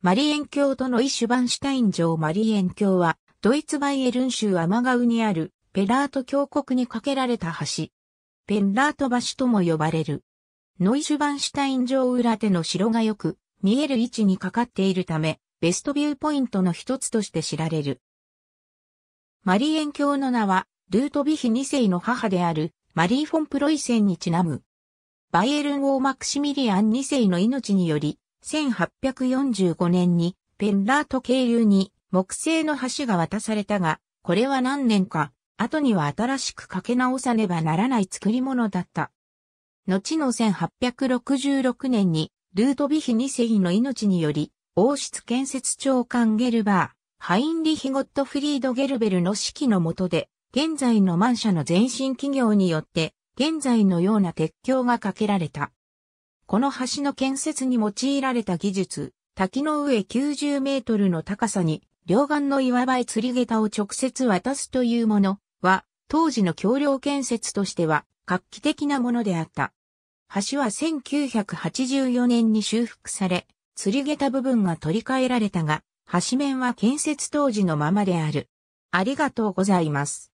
マリエン教とのイシュバンシュタイン城マリエン教は、ドイツバイエルン州アマガウにある、ペラート峡谷に架けられた橋。ペンラート橋とも呼ばれる。ノイシュバンシュタイン城裏手の城がよく、見える位置にかかっているため、ベストビューポイントの一つとして知られる。マリエン教の名は、ルートビヒ2世の母である、マリー・フォン・プロイセンにちなむ。バイエルン王マクシミリアン2世の命により、1845年にペンラート渓流に木製の橋が渡されたが、これは何年か、後には新しくかけ直さねばならない作り物だった。後の1866年に、ルートビヒ二世の命により、王室建設長官ゲルバー、ハインリヒ・ゴットフリード・ゲルベルの指揮の下で、現在のマンシャの前身企業によって、現在のような鉄橋が架けられた。この橋の建設に用いられた技術、滝の上90メートルの高さに、両岸の岩場へ釣り下駄を直接渡すというものは、当時の橋梁建設としては画期的なものであった。橋は1984年に修復され、釣り下駄部分が取り替えられたが、橋面は建設当時のままである。ありがとうございます。